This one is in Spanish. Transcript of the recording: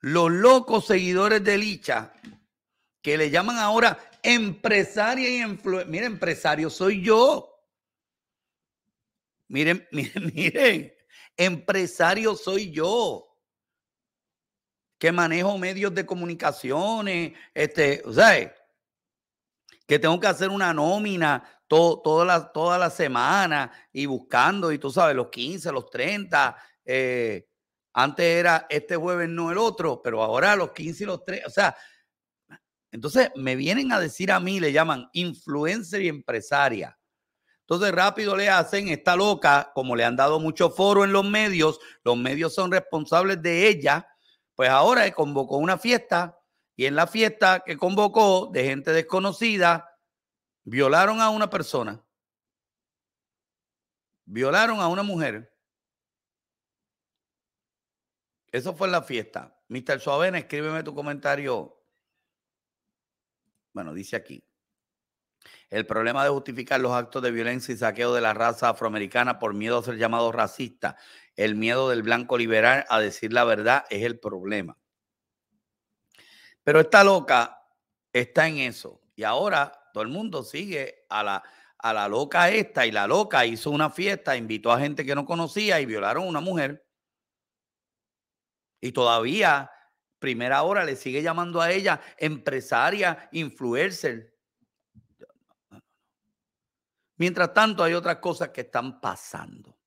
los locos seguidores de Licha, que le llaman ahora empresaria y influencia. Mire, empresario soy yo. Miren, miren, miren, empresario soy yo. Que manejo medios de comunicaciones, este, o que tengo que hacer una nómina toda, la, semana y buscando, y tú sabes, los 15, los 30, antes era este jueves, no el otro, pero ahora los 15 y los 3. O sea, entonces me vienen a decir a mí, le llaman influencer y empresaria. Entonces rápido le hacen esta loca, como le han dado mucho foro en los medios, los medios son responsables de ella, pues ahora convocó una fiesta y en la fiesta que convocó de gente desconocida, violaron a una persona, violaron a una mujer eso fue la fiesta. Mr. Suavena, escríbeme tu comentario. Bueno, dice aquí. El problema de justificar los actos de violencia y saqueo de la raza afroamericana por miedo a ser llamado racista, el miedo del blanco liberal a decir la verdad es el problema. Pero esta loca está en eso. Y ahora todo el mundo sigue a la, a la loca esta y la loca hizo una fiesta, invitó a gente que no conocía y violaron a una mujer. Y todavía, primera hora, le sigue llamando a ella empresaria, influencer. Mientras tanto, hay otras cosas que están pasando.